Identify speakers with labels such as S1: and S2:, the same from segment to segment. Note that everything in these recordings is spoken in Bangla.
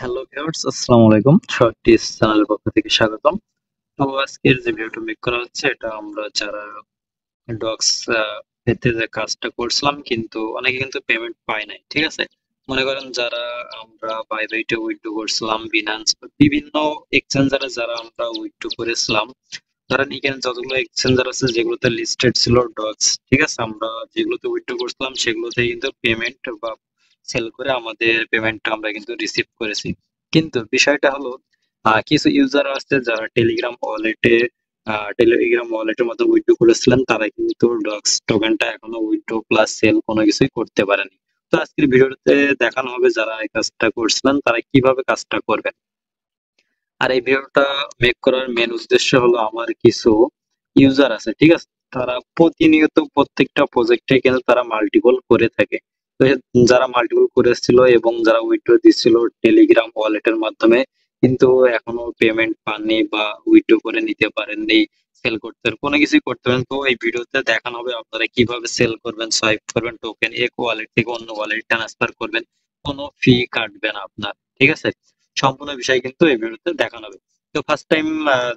S1: হ্যালো ভিউয়ার্স আসসালামু আলাইকুম শর্টি চ্যানেলের পক্ষ থেকে স্বাগতম তো আজকের যে ভিডিওটা মেক করা হচ্ছে এটা আমরা যারা ডক্স পেতে যে কাজটা করছিলাম কিন্তু অনেকে কিন্তু পেমেন্ট পায় নাই ঠিক আছে মনে করেন যারা আমরা বাইরেটে উইথড্রো করছিলাম বিনান্স বিভিন্ন এক্সচেঞ্জারে যারা আমরা উইথড্রো করেছিলাম ধরেন এখানে যতগুলো এক্সচেঞ্জার আছে যেগুলোতে লিস্টেড ছিল ডক্স ঠিক আছে আমরা যেগুলোতে উইথড্রো করছিলাম সেগুলোতে কিন্তু পেমেন্ট বা সেল করে আমাদের পেমেন্টটা আমরা কিন্তু রিসিভ করেছি কিন্তু বিষয়টা হলো কিছু ইউজার আছে যারা টেলিগ্রাম ওয়ালেটে টেলিগ্রাম ওয়ালেটের মধ্যে উইথড্র করেছিলেন তারা কিন্তু ডক্স টোকেনটা এখনো উইথড্র প্লাস সেল কোনো কিছুই করতে পারেনি তো আজকের ভিডিওতে দেখানো হবে যারা এই কাজটা করছিলেন তারা কিভাবে কাজটা করবেন আর এই ভিডিওটা মেক করার মেন উদ্দেশ্য হলো আমার কিছু ইউজার আছে ঠিক আছে তারা প্রতিনিয়ত প্রত্যেকটা প্রজেক্টে কিন্তু তারা মাল্টিপল করে থাকে যারা মাল্টিপল করেছিল এবং যারা উইথড্র দিচ্ছিল টেলিগ্রাম ওয়ালেটের মাধ্যমে কিন্তু এখনো পেমেন্ট পাননি বা উইথড্র করে নিতে পারেননি সেল করতে কোনো কিছুই করতে পারেন তো এই ভিডিওতে দেখানো হবে আপনারা কিভাবে সেল করবেন সোয়াইপ করবেন টোকেন এক ওয়ালেট থেকে অন্য ওয়ালেট ট্রান্সফার করবেন কোনো ফি কাটবে না আপনার ঠিক আছে সম্পূর্ণ বিষয় কিন্তু এই ভিডিওতে দেখানো হবে তো ফার্স্ট টাইম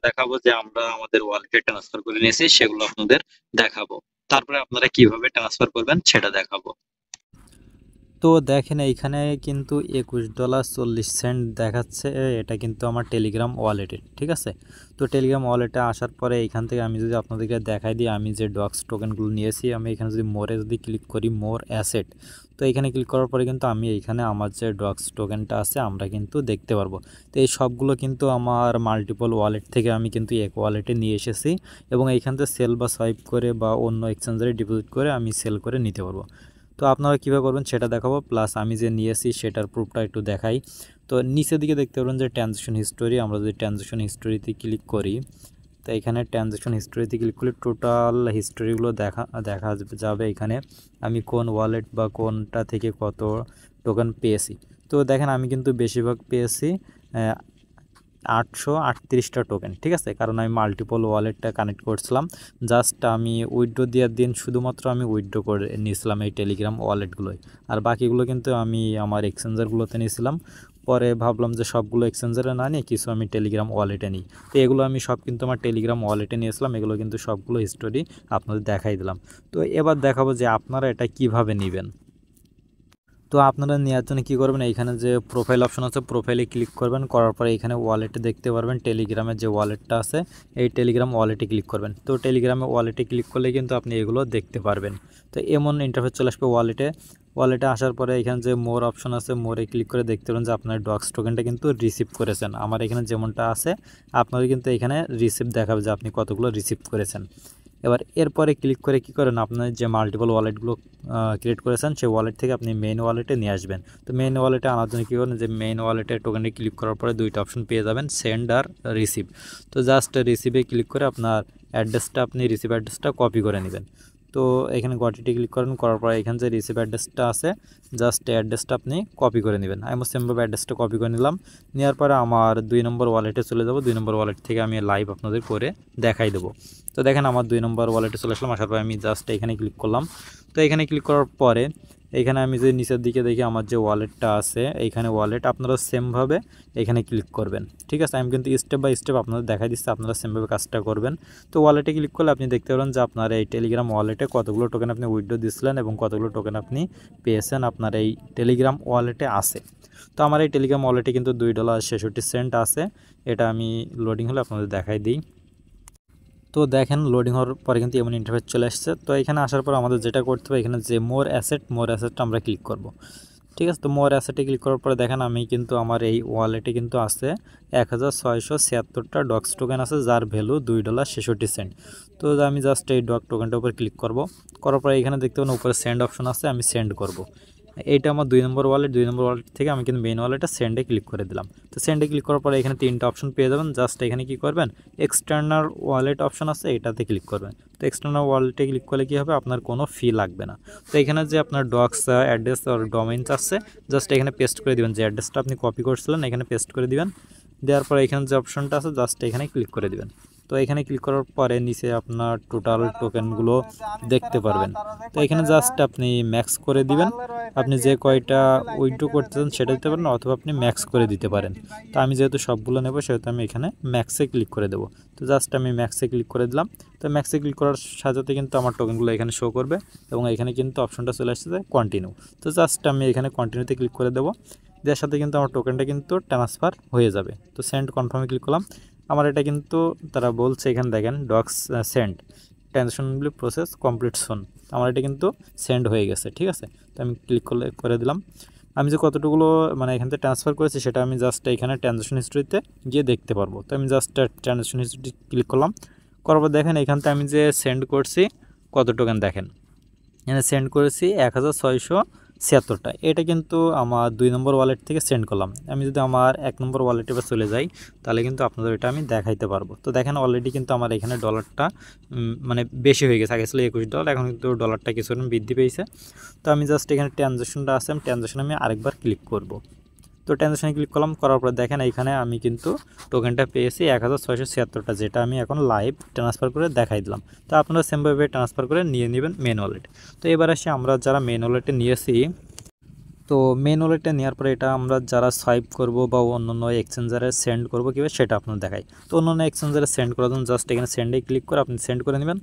S1: দেখাবো যে আমরা আমাদের ওয়ালেটে ট্রান্সফার করে নিয়েছি সেগুলো আপনাদের দেখাবো তারপরে আপনারা কিভাবে ট্রান্সফার করবেন সেটা দেখাবো
S2: তো দেখেন এইখানে কিন্তু একুশ ডলার চল্লিশ সেন্ট দেখাচ্ছে এটা কিন্তু আমার টেলিগ্রাম ওয়ালেটে ঠিক আছে তো টেলিগ্রাম ওয়ালেটে আসার পরে এইখান থেকে আমি যদি আপনাদেরকে দেখাই দিই আমি যে ডক্স টোকেনগুলো নিয়েছি আমি এখানে যদি মোরে যদি ক্লিক করি মোর অ্যাসেট তো এইখানে ক্লিক করার পরে কিন্তু আমি এইখানে আমার যে ডক্স টোকেনটা আছে আমরা কিন্তু দেখতে পারবো তো এই সবগুলো কিন্তু আমার মাল্টিপল ওয়ালেট থেকে আমি কিন্তু এক ওয়ালেটে নিয়ে এসেছি এবং এইখান থেকে সেল বা সোয়াইপ করে বা অন্য এক্সচেঞ্জারে ডিপোজিট করে আমি সেল করে নিতে পারবো তো আপনারা কীভাবে করবেন সেটা দেখাবো প্লাস আমি যে নিয়েছি সেটার প্রুফটা একটু দেখাই তো নিচের দিকে দেখতে পারবেন যে ট্রানজেকশন হিস্টোরি আমরা যদি ট্রানজেকশন হিস্টোরিতে ক্লিক করি তো এখানে ট্রানজেকশন হিস্টোরিতে ক্লিক করলে টোটাল হিস্টোরিগুলো দেখা দেখা যাবে এখানে আমি কোন ওয়ালেট বা কোনটা থেকে কত টোকেন পেয়েছি তো দেখেন আমি কিন্তু বেশিরভাগ পেয়েছি আটশো আটত্রিশটা টোকেন ঠিক আছে কারণ আমি মাল্টিপল ওয়ালেটটা কানেক্ট করছিলাম জাস্ট আমি উইড্রো দেওয়ার দিন শুধুমাত্র আমি উইড্রো করে নিয়েছিলাম এই টেলিগ্রাম ওয়ালেটগুলোই আর বাকিগুলো কিন্তু আমি আমার এক্সচেঞ্জারগুলোতে নিয়েছিলাম পরে ভাবলাম যে সবগুলো এক্সচেঞ্জারে না নিয়ে কিছু আমি টেলিগ্রাম ওয়ালেটে নিই তো এগুলো আমি সব কিন্তু আমার টেলিগ্রাম ওয়ালেটে নিয়েছিলাম এগুলো কিন্তু সবগুলো স্টোরি আপনাদের দেখাই দিলাম তো এবার দেখাবো যে আপনারা এটা কিভাবে নেবেন তো আপনারা নেওয়ার জন্য কী করবেন এইখানে যে প্রোফাইল অপশন আছে প্রোফাইলে ক্লিক করবেন করার পরে এখানে ওয়ালেটে দেখতে পারবেন টেলিগ্রামের যে ওয়ালেটটা আছে এই টেলিগ্রাম ওয়ালেটে ক্লিক করবেন তো টেলিগ্রামে ওয়ালেটে ক্লিক করলে কিন্তু আপনি এগুলো দেখতে পারবেন তো এমন ইন্টারফেস চলে আসবে ওয়ালেটে ওয়ালেটে আসার পরে এখানে যে মোর অপশন আছে মোরে ক্লিক করে দেখতে পারেন যে আপনার ডক্স টোকেনটা কিন্তু রিসিভ করেছেন আমার এখানে যেমনটা আছে আপনারা কিন্তু এখানে রিসিভ দেখাবে যে আপনি কতগুলো রিসিভ করেছেন এবার এরপরে ক্লিক করে কি করেন আপনার যে মাল্টিপল ওয়ালেটগুলো ক্রিয়েট করেছেন সেই ওয়ালেট থেকে আপনি মেইন ওয়ালেটে নিয়ে আসবেন তো মেইন ওয়ালেটে আনার জন্য কী করেন যে মেইন ওয়ালেটে টোকেনটি ক্লিক করার পরে দুইটা অপশন পেয়ে যাবেন সেন্ড আর রিসিভ তো জাস্ট রিসিভে ক্লিক করে আপনার অ্যাড্রেসটা আপনি রিসিভ অ্যাড্রেসটা কপি করে নেবেন তো এখানে গটিটি ক্লিক করেন করার পর এখানে যে রিসিভ অ্যাড্রেসটা আছে জাস্ট এই অ্যাড্রেসটা আপনি কপি করে নেবেন আমি সেমভাবে অ্যাড্রেসটা কপি করে নিলাম নেওয়ার পরে আমার দুই নম্বর ওয়ালেটে চলে যাব দুই নম্বর ওয়ালেট থেকে আমি লাইভ আপনাদের করে দেখাই দেবো তো দেখেন আমার দুই নম্বর ওয়ালেটে চলে আসলাম আসার পরে আমি জাস্ট এখানে ক্লিক করলাম তো এখানে ক্লিক করার পরে এখানে আমি যে নিচের দিকে দেখি আমার যে ওয়ালেটটা আছে এইখানে ওয়ালেট আপনারা সেমভাবে এখানে ক্লিক করবেন ঠিক আছে আমি কিন্তু স্টেপ বাই স্টেপ আপনাদের দেখাই দিচ্ছি আপনারা সেমভাবে কাজটা করবেন তো ওয়ালেটে ক্লিক করলে আপনি দেখতে পাবেন যে আপনার এই টেলিগ্রাম ওয়ালেটে কতগুলো টোকেন আপনি উইড্রো দিছিলেন এবং কতগুলো টোকেন আপনি পেয়েছেন আপনার এই টেলিগ্রাম ওয়ালেটে আছে তো আমার এই টেলিগ্রাম ওয়ালেটে কিন্তু দুই ডলার ছেষট্টি সেন্ট আছে এটা আমি লোডিং হলে আপনাদের দেখাই দিই তো দেখেন লোডিং হওয়ার পরে কিন্তু এমন ইন্টারফেস চলে আসছে তো এখানে আসার পর আমাদের যেটা করতে হবে এখানে যে মোর অ্যাসেট মোর অ্যাসেটটা আমরা ক্লিক করব। ঠিক আছে তো মোর অ্যাসেটে ক্লিক করার পরে দেখেন আমি কিন্তু আমার এই ওয়ালেটে কিন্তু আছে এক হাজার ছয়শো ছিয়াত্তরটা ডক্স টোকেন আছে যার ভ্যালু দুই ডলার ছেষট্টি সেন্ট তো আমি জাস্ট এই ডক টোকেনটার উপর ক্লিক করব করার পরে এখানে দেখতে পাবেন উপরে সেন্ড অপশন আছে আমি সেন্ড করব। এটা আমার দুই নম্বর ওয়ালেট দুই নম্বর ওয়ালেট থেকে আমি কিন্তু মেন ওয়ালেটটা সেন্ডে ক্লিক করে দিলাম তো সেন্ডে ক্লিক করার পরে এখানে তিনটা অপশন পেয়ে যাবেন জাস্ট এখানে কি করবেন এক্সটার্নাল ওয়ালেট অপশন আছে এটাতে ক্লিক করবেন তো এক্সটার্নাল ওয়ালেটে ক্লিক করলে কী হবে আপনার কোনো ফি লাগবে না তো এখানে যে আপনার ডক্স অ্যাড্রেস আর ডোমেইনস আছে জাস্ট এখানে পেস্ট করে দিবেন যে অ্যাড্রেসটা আপনি কপি করছিলেন এখানে পেস্ট করে দিবেন দেওয়ার পরে এখানে যে অপশনটা আছে জাস্ট এখানে ক্লিক করে দিবেন তো এখানে ক্লিক করার পরে নিচে আপনার টোটাল টোকেনগুলো দেখতে পারবেন তো এখানে জাস্ট আপনি ম্যাক্স করে দিবেন আপনি যে কয়টা উইড্রো করতে চান সেটা দিতে পারেন অথবা আপনি ম্যাক্স করে দিতে পারেন তো আমি যেহেতু সবগুলো নেব সেহেতু আমি এখানে ম্যাক্সে ক্লিক করে দেবো তো জাস্ট আমি ম্যাক্সে ক্লিক করে দিলাম তো ম্যাক্সে ক্লিক করার সাথে কিন্তু আমার টোকেনগুলো এখানে শো করবে এবং এখানে কিন্তু অপশনটা চলে আসছে কন্টিনিউ তো জাস্ট আমি এখানে কন্টিনিউতে ক্লিক করে দেবো দেওয়ার সাথে কিন্তু আমার টোকেনটা কিন্তু ট্রান্সফার হয়ে যাবে তো সেন্ড কনফার্মে ক্লিক করলাম আমার এটা কিন্তু তারা বলছে এখানে দেখেন ডক্স সেন্ড ট্রানজেকশনগুলি প্রসেস কমপ্লিট শোন আমার এটা কিন্তু সেন্ড হয়ে গেছে ঠিক আছে তো আমি ক্লিক করলে করে দিলাম আমি যে কতটুকুগুলো মানে এখান থেকে ট্রান্সফার করেছি সেটা আমি জাস্ট এখানে ট্রানজেকশন হিস্ট্রিতে গিয়ে দেখতে পারবো তো আমি জাস্ট ট্রানজেকশন হিস্ট্রি ক্লিক করলাম করার পর দেখেন এখান থেকে আমি যে সেন্ড করছি কত টোকেন দেখেন এখানে সেন্ড করেছি এক হাজার ছয়শো ছিয়াত্তরটা এটা কিন্তু আমার দুই নম্বর ওয়ালেট থেকে সেন্ড করলাম আমি যদি আমার এক নম্বর ওয়ালেটে বা চলে যাই তাহলে কিন্তু আপনাদের এটা আমি দেখাইতে পারবো তো দেখেন অলরেডি কিন্তু আমার এখানে ডলারটা মানে বেশি হয়ে গেছে আগে ছিল একুশ ডলার এখন কিন্তু ডলারটা কিছু বৃদ্ধি পেয়েছে তো আমি জাস্ট এখানে ট্রানজ্যাকশনটা আছে আমি আমি আরেকবার ক্লিক করব তো ট্রানজেকশানে ক্লিক করলাম করার পর দেখেন এখানে আমি কিন্তু টোকেনটা পেয়েছি এক হাজার যেটা আমি এখন লাইভ ট্রান্সফার করে দেখাই দিলাম তো আপনারা সেমভাবে ট্রান্সফার করে নিয়ে নেবেন মেন ওয়ালেট তো এবার আসি আমরা যারা মেন ওয়ালেটে নিয়েছি তো মেন ওয়ালেটে নেওয়ার পরে এটা আমরা যারা সোয়াইপ করব বা অন্য অন্য এক্সচেঞ্জারে সেন্ড করব কিভাবে সেটা আপনার দেখাই তো অন্য অন্য এক্সচেঞ্জারে সেন্ড করার জন্য জাস্ট এখানে সেন্ডে ক্লিক করে আপনি সেন্ড করে নেবেন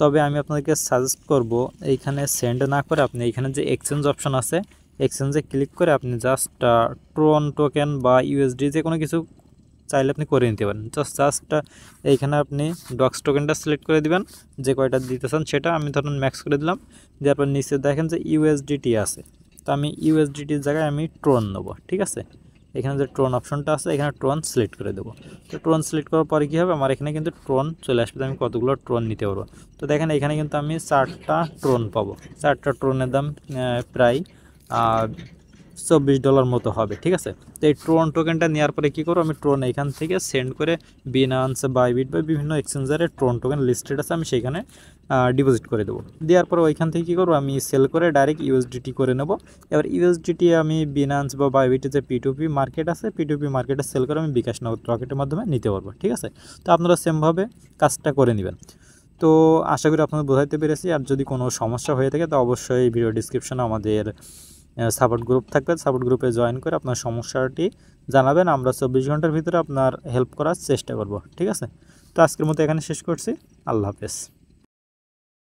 S2: তবে আমি আপনাদেরকে সাজেস্ট করব এইখানে সেন্ড না করে আপনি এইখানে যে এক্সচেঞ্জ অপশন আছে এক্সচেঞ্জে ক্লিক করে আপনি জাস্ট ট্রন টোকেন বা ইউএসডি যে কোনো কিছু চাইলে আপনি করে নিতে পারেন জাস্ট জাস্ট এইখানে আপনি ডক্স টোকেনটা সিলেক্ট করে দিবেন যে কয়টা দিতে চান সেটা আমি ধরুন ম্যাক্স করে দিলাম দেওয়ার পর নিচে দেখেন যে ইউএসডিটি আছে তো আমি ইউএসডিটির জায়গায় আমি ট্রন নেবো ঠিক আছে এখানে যে ট্রন অপশনটা আছে এখানে ট্রন সিলেক্ট করে দেবো তো ট্রন সিলেক্ট করার পরে কী হবে আমার এখানে কিন্তু ট্রন চলে আসবে আমি কতগুলো ট্রন নিতে পারবো তো দেখেন এখানে কিন্তু আমি চারটা ট্রন পাবো চারটা ট্রনের দাম প্রায় চব্বিশ ডলার মতো হবে ঠিক আছে তো এই ট্রোন টোকেনটা নেওয়ার পরে কী করবো আমি ট্রোন এখান থেকে সেন্ড করে বিনান্স বাইবিট বা বিভিন্ন এক্সচেঞ্জারে ট্রোন টোকেন লিস্টেড আছে আমি সেইখানে ডিপোজিট করে দেবো দেওয়ার পরে ওইখান থেকে কী করবো আমি সেল করে ডাইরেক্ট ইউএসডিটি করে নেব এবার ইউএসডিটি আমি বিনান্স বা বাইবিটে যে পিটুপি মার্কেট আছে পিটুপি মার্কেটে সেল করে আমি বিকাশ নগদ রকেটের মাধ্যমে নিতে পারবো ঠিক আছে তো আপনারা সেমভাবে কাজটা করে নেবেন তো আশা করি আপনাদের বোঝাইতে পেরেছি আর যদি কোনো সমস্যা হয়ে থাকে তো অবশ্যই ভিডিও ডিসক্রিপশনে আমাদের সাপোর্ট গ্রুপ থাকবে সাপোর্ট গ্রুপে জয়েন করে আপনার সমস্যাটি জানাবেন আমরা চব্বিশ ঘন্টার ভিতরে আপনার হেল্প করার চেষ্টা করব ঠিক আছে তো আজকের মতো এখানে শেষ
S1: করছি আল্লাহ হাফেজ